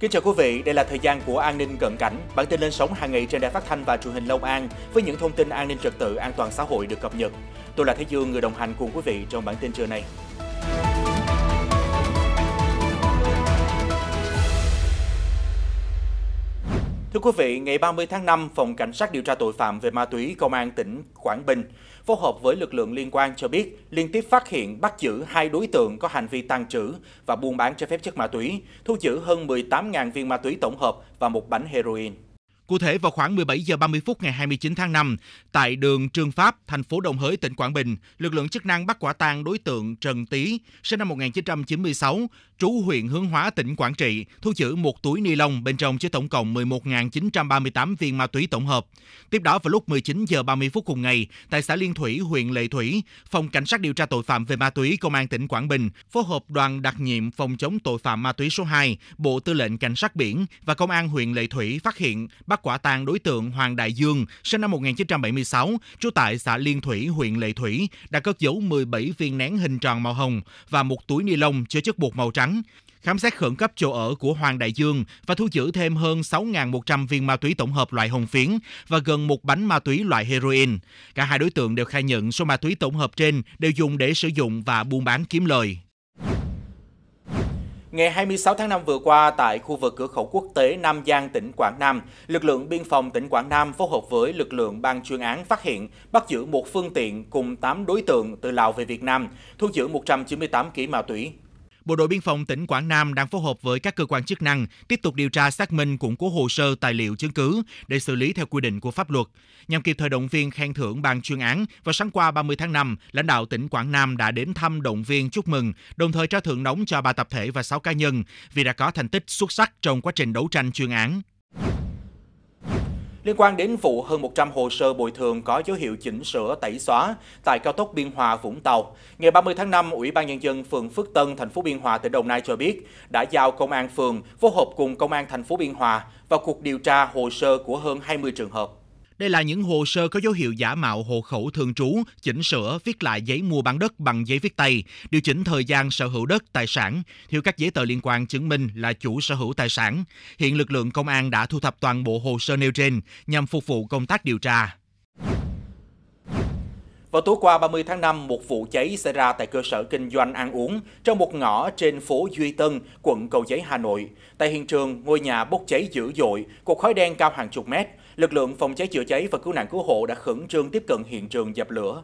Kính chào quý vị, đây là thời gian của An ninh cận cảnh, bản tin lên sóng hàng ngày trên đài phát thanh và truyền hình Long An với những thông tin an ninh trật tự, an toàn xã hội được cập nhật. Tôi là Thế Dương, người đồng hành cùng quý vị trong bản tin trưa nay. Thưa quý vị, ngày 30 tháng 5, Phòng Cảnh sát điều tra tội phạm về ma túy Công an tỉnh Quảng Bình phối hợp với lực lượng liên quan cho biết liên tiếp phát hiện bắt giữ hai đối tượng có hành vi tàn trữ và buôn bán trái phép chất ma túy, thu giữ hơn 18.000 viên ma túy tổng hợp và một bánh heroin. Cụ thể vào khoảng 17 giờ 30 phút ngày 29 tháng 5, tại đường Trương Pháp, thành phố Đồng Hới, tỉnh Quảng Bình, lực lượng chức năng bắt quả tang đối tượng Trần Tý, sinh năm 1996, trú huyện Hướng Hóa, tỉnh Quảng Trị, thu giữ một túi ni lông bên trong chứa tổng cộng 11.938 viên ma túy tổng hợp. Tiếp đó vào lúc 19 giờ 30 phút cùng ngày, tại xã Liên Thủy, huyện Lệ Thủy, phòng cảnh sát điều tra tội phạm về ma túy công an tỉnh Quảng Bình phối hợp đoàn đặc nhiệm phòng chống tội phạm ma túy số 2, Bộ Tư lệnh Cảnh sát biển và công an huyện Lệ Thủy phát hiện bắt bắt quả tang đối tượng Hoàng Đại Dương, sinh năm 1976, trú tại xã Liên Thủy, huyện Lệ Thủy, đã cất giấu 17 viên nén hình tròn màu hồng và một túi ni lông chứa chất bột màu trắng khám xét khẩn cấp chỗ ở của Hoàng Đại Dương và thu giữ thêm hơn 6.100 viên ma túy tổng hợp loại hồng phiến và gần một bánh ma túy loại heroin. Cả hai đối tượng đều khai nhận số ma túy tổng hợp trên đều dùng để sử dụng và buôn bán kiếm lời. Ngày 26 tháng 5 vừa qua, tại khu vực cửa khẩu quốc tế Nam Giang, tỉnh Quảng Nam, lực lượng biên phòng tỉnh Quảng Nam phối hợp với lực lượng ban chuyên án phát hiện, bắt giữ một phương tiện cùng 8 đối tượng từ Lào về Việt Nam, thu giữ 198 kg ma túy. Bộ đội Biên phòng tỉnh Quảng Nam đang phối hợp với các cơ quan chức năng tiếp tục điều tra xác minh củng cố hồ sơ tài liệu chứng cứ để xử lý theo quy định của pháp luật. Nhằm kịp thời động viên khen thưởng ban chuyên án, vào sáng qua 30 tháng 5, lãnh đạo tỉnh Quảng Nam đã đến thăm động viên chúc mừng, đồng thời trao thưởng nóng cho ba tập thể và 6 cá nhân vì đã có thành tích xuất sắc trong quá trình đấu tranh chuyên án liên quan đến vụ hơn 100 hồ sơ bồi thường có dấu hiệu chỉnh sửa tẩy xóa tại cao tốc Biên Hòa Vũng Tàu. Ngày 30 tháng 5, Ủy ban nhân dân phường Phước Tân, thành phố Biên Hòa tỉnh Đồng Nai cho biết đã giao công an phường phối hợp cùng công an thành phố Biên Hòa vào cuộc điều tra hồ sơ của hơn 20 trường hợp. Đây là những hồ sơ có dấu hiệu giả mạo hộ khẩu thường trú, chỉnh sửa, viết lại giấy mua bán đất bằng giấy viết tay, điều chỉnh thời gian sở hữu đất, tài sản, thiếu các giấy tờ liên quan chứng minh là chủ sở hữu tài sản. Hiện lực lượng công an đã thu thập toàn bộ hồ sơ nêu trên nhằm phục vụ công tác điều tra. Vào tối qua 30 tháng 5, một vụ cháy xảy ra tại cơ sở kinh doanh ăn uống trong một ngõ trên phố Duy Tân, quận Cầu Giấy, Hà Nội. Tại hiện trường, ngôi nhà bốc cháy dữ dội, cột khói đen cao hàng chục mét. Lực lượng phòng cháy chữa cháy và cứu nạn cứu hộ đã khẩn trương tiếp cận hiện trường dập lửa.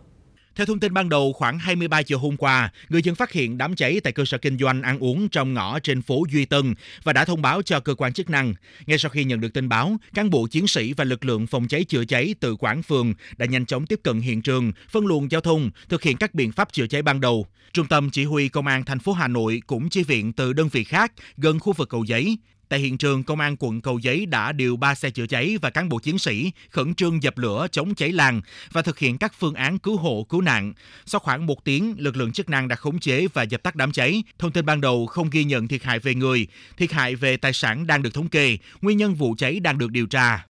Theo thông tin ban đầu, khoảng 23 giờ hôm qua, người dân phát hiện đám cháy tại cơ sở kinh doanh ăn uống trong ngõ trên phố Duy Tân và đã thông báo cho cơ quan chức năng. Ngay sau khi nhận được tin báo, cán bộ chiến sĩ và lực lượng phòng cháy chữa cháy từ Quảng Phường đã nhanh chóng tiếp cận hiện trường, phân luồng giao thông, thực hiện các biện pháp chữa cháy ban đầu. Trung tâm chỉ huy công an thành phố Hà Nội cũng chi viện từ đơn vị khác gần khu vực cầu giấy. Tại hiện trường, công an quận Cầu Giấy đã điều 3 xe chữa cháy và cán bộ chiến sĩ khẩn trương dập lửa chống cháy lan và thực hiện các phương án cứu hộ cứu nạn. Sau khoảng 1 tiếng, lực lượng chức năng đã khống chế và dập tắt đám cháy. Thông tin ban đầu không ghi nhận thiệt hại về người, thiệt hại về tài sản đang được thống kê, nguyên nhân vụ cháy đang được điều tra.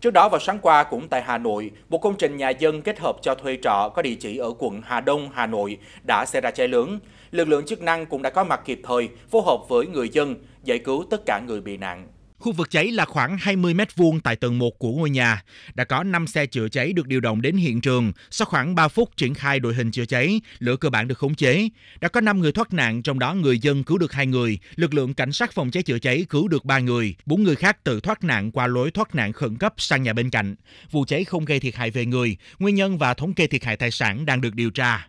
Trước đó vào sáng qua cũng tại Hà Nội, một công trình nhà dân kết hợp cho thuê trọ có địa chỉ ở quận Hà Đông, Hà Nội đã xảy ra cháy lớn lực lượng chức năng cũng đã có mặt kịp thời, phối hợp với người dân, giải cứu tất cả người bị nạn. Khu vực cháy là khoảng 20 mét vuông tại tầng 1 của ngôi nhà. Đã có 5 xe chữa cháy được điều động đến hiện trường. Sau khoảng 3 phút triển khai đội hình chữa cháy, lửa cơ bản được khống chế. Đã có 5 người thoát nạn, trong đó người dân cứu được 2 người, lực lượng cảnh sát phòng cháy chữa cháy cứu được 3 người, 4 người khác tự thoát nạn qua lối thoát nạn khẩn cấp sang nhà bên cạnh. Vụ cháy không gây thiệt hại về người, nguyên nhân và thống kê thiệt hại tài sản đang được điều tra.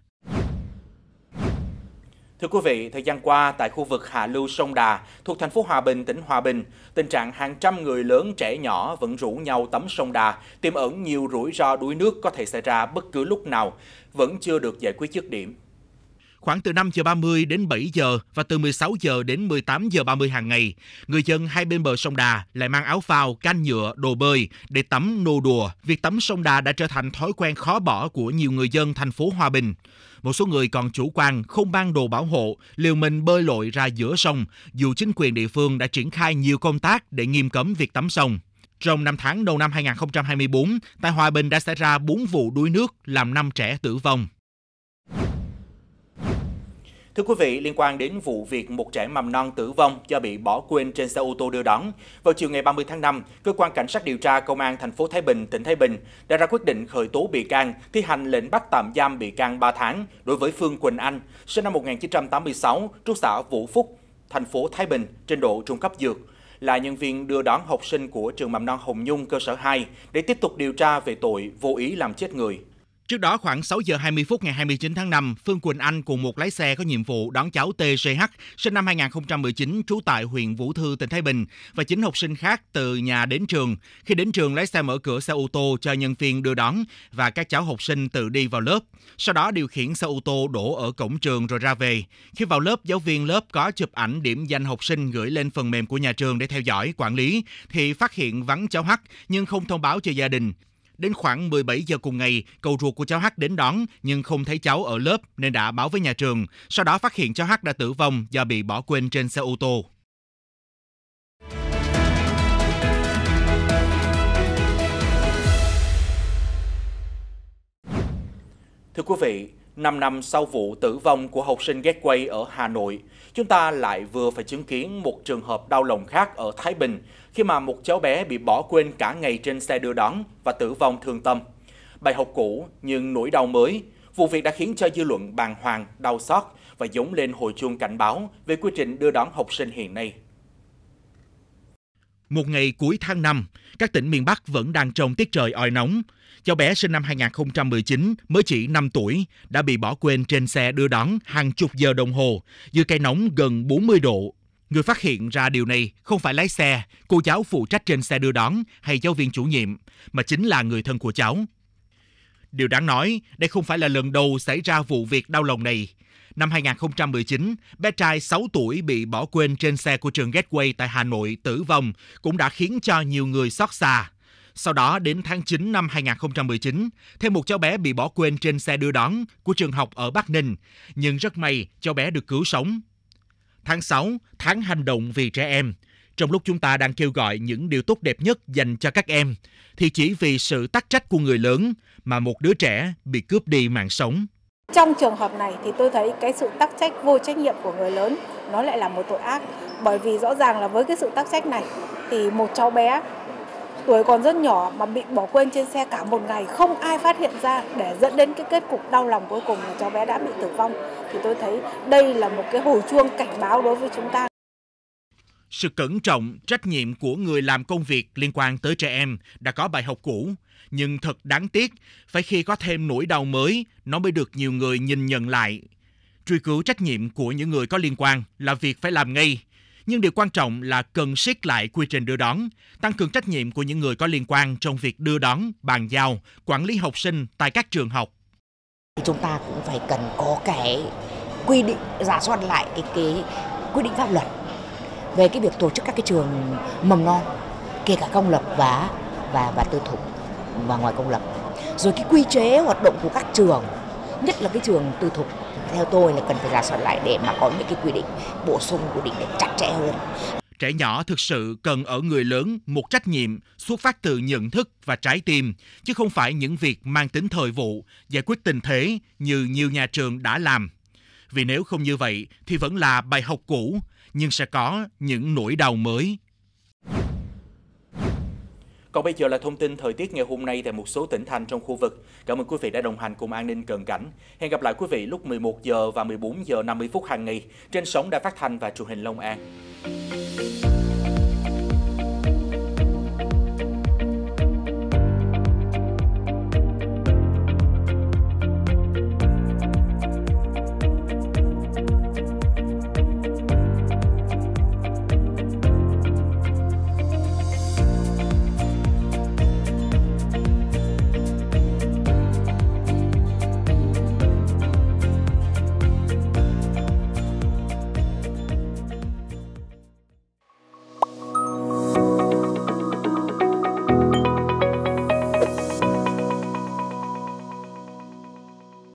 Thưa quý vị, thời gian qua tại khu vực hạ lưu sông Đà thuộc thành phố Hòa Bình, tỉnh Hòa Bình, tình trạng hàng trăm người lớn trẻ nhỏ vẫn rủ nhau tắm sông Đà, tiềm ẩn nhiều rủi ro đuối nước có thể xảy ra bất cứ lúc nào, vẫn chưa được giải quyết dứt điểm. Khoảng từ 5 giờ 30 đến 7 giờ và từ 16 giờ đến 18 giờ 30 hàng ngày, người dân hai bên bờ sông Đà lại mang áo phao, can nhựa, đồ bơi để tắm nô đùa. Việc tắm sông Đà đã trở thành thói quen khó bỏ của nhiều người dân thành phố Hòa Bình. Một số người còn chủ quan không mang đồ bảo hộ, liều mình bơi lội ra giữa sông, dù chính quyền địa phương đã triển khai nhiều công tác để nghiêm cấm việc tắm sông. Trong năm tháng đầu năm 2024, tại Hòa Bình đã xảy ra 4 vụ đuối nước làm 5 trẻ tử vong. Thưa quý vị, liên quan đến vụ việc một trẻ mầm non tử vong do bị bỏ quên trên xe ô tô đưa đón, vào chiều ngày 30 tháng 5, cơ quan cảnh sát điều tra công an thành phố Thái Bình, tỉnh Thái Bình đã ra quyết định khởi tố bị can, thi hành lệnh bắt tạm giam bị can 3 tháng đối với Phương Quỳnh Anh, sinh năm 1986, trú xã Vũ Phúc, thành phố Thái Bình trên độ trung cấp dược là nhân viên đưa đón học sinh của trường mầm non Hồng Nhung cơ sở 2 để tiếp tục điều tra về tội vô ý làm chết người. Trước đó khoảng 6 giờ 20 phút ngày 29 tháng 5, Phương Quỳnh Anh cùng một lái xe có nhiệm vụ đón cháu TGH sinh năm 2019 trú tại huyện Vũ Thư, tỉnh Thái Bình và chín học sinh khác từ nhà đến trường. Khi đến trường, lái xe mở cửa xe ô tô cho nhân viên đưa đón và các cháu học sinh tự đi vào lớp. Sau đó điều khiển xe ô tô đổ ở cổng trường rồi ra về. Khi vào lớp, giáo viên lớp có chụp ảnh điểm danh học sinh gửi lên phần mềm của nhà trường để theo dõi, quản lý thì phát hiện vắng cháu H nhưng không thông báo cho gia đình. Đến khoảng 17 giờ cùng ngày, cậu ruột của cháu H đến đón nhưng không thấy cháu ở lớp nên đã báo với nhà trường. Sau đó phát hiện cháu H đã tử vong do bị bỏ quên trên xe ô tô. Thưa quý vị, 5 năm sau vụ tử vong của học sinh Gateway ở Hà Nội, chúng ta lại vừa phải chứng kiến một trường hợp đau lòng khác ở Thái Bình khi mà một cháu bé bị bỏ quên cả ngày trên xe đưa đón và tử vong thương tâm. Bài học cũ nhưng nỗi đau mới, vụ việc đã khiến cho dư luận bàng hoàng, đau xót và giống lên hồi chuông cảnh báo về quy trình đưa đón học sinh hiện nay một ngày cuối tháng 5, các tỉnh miền Bắc vẫn đang trong tiết trời oi nóng. Cháu bé sinh năm 2019, mới chỉ 5 tuổi, đã bị bỏ quên trên xe đưa đón hàng chục giờ đồng hồ, dưới cây nóng gần 40 độ. Người phát hiện ra điều này không phải lái xe, cô giáo phụ trách trên xe đưa đón hay giáo viên chủ nhiệm, mà chính là người thân của cháu. Điều đáng nói, đây không phải là lần đầu xảy ra vụ việc đau lòng này. Năm 2019, bé trai 6 tuổi bị bỏ quên trên xe của trường Gateway tại Hà Nội tử vong cũng đã khiến cho nhiều người xót xa. Sau đó đến tháng 9 năm 2019, thêm một cháu bé bị bỏ quên trên xe đưa đón của trường học ở Bắc Ninh, nhưng rất may cháu bé được cứu sống. Tháng 6, tháng hành động vì trẻ em. Trong lúc chúng ta đang kêu gọi những điều tốt đẹp nhất dành cho các em, thì chỉ vì sự tắc trách của người lớn mà một đứa trẻ bị cướp đi mạng sống. Trong trường hợp này thì tôi thấy cái sự tắc trách vô trách nhiệm của người lớn nó lại là một tội ác bởi vì rõ ràng là với cái sự tắc trách này thì một cháu bé tuổi còn rất nhỏ mà bị bỏ quên trên xe cả một ngày không ai phát hiện ra để dẫn đến cái kết cục đau lòng cuối cùng là cháu bé đã bị tử vong thì tôi thấy đây là một cái hồi chuông cảnh báo đối với chúng ta sự cẩn trọng, trách nhiệm của người làm công việc liên quan tới trẻ em đã có bài học cũ, nhưng thật đáng tiếc, phải khi có thêm nỗi đau mới, nó mới được nhiều người nhìn nhận lại. Truy cứu trách nhiệm của những người có liên quan là việc phải làm ngay, nhưng điều quan trọng là cần siết lại quy trình đưa đón, tăng cường trách nhiệm của những người có liên quan trong việc đưa đón, bàn giao, quản lý học sinh tại các trường học. Chúng ta cũng phải cần có cái quy định giả soát lại cái cái quy định pháp luật về cái việc tổ chức các cái trường mầm non kể cả công lập và và và tư thục và ngoài công lập rồi cái quy chế hoạt động của các trường nhất là cái trường tư thục theo tôi là cần phải giả soát lại để mà có những cái quy định bổ sung quy định để chặt chẽ hơn trẻ nhỏ thực sự cần ở người lớn một trách nhiệm xuất phát từ nhận thức và trái tim chứ không phải những việc mang tính thời vụ giải quyết tình thế như nhiều nhà trường đã làm vì nếu không như vậy thì vẫn là bài học cũ, nhưng sẽ có những nỗi đau mới. Còn bây giờ là thông tin thời tiết ngày hôm nay tại một số tỉnh thành trong khu vực. Cảm ơn quý vị đã đồng hành cùng an ninh cận cảnh. Hẹn gặp lại quý vị lúc 11 giờ và 14 giờ 50 phút hàng ngày trên sóng đã phát thanh và truyền hình Long An.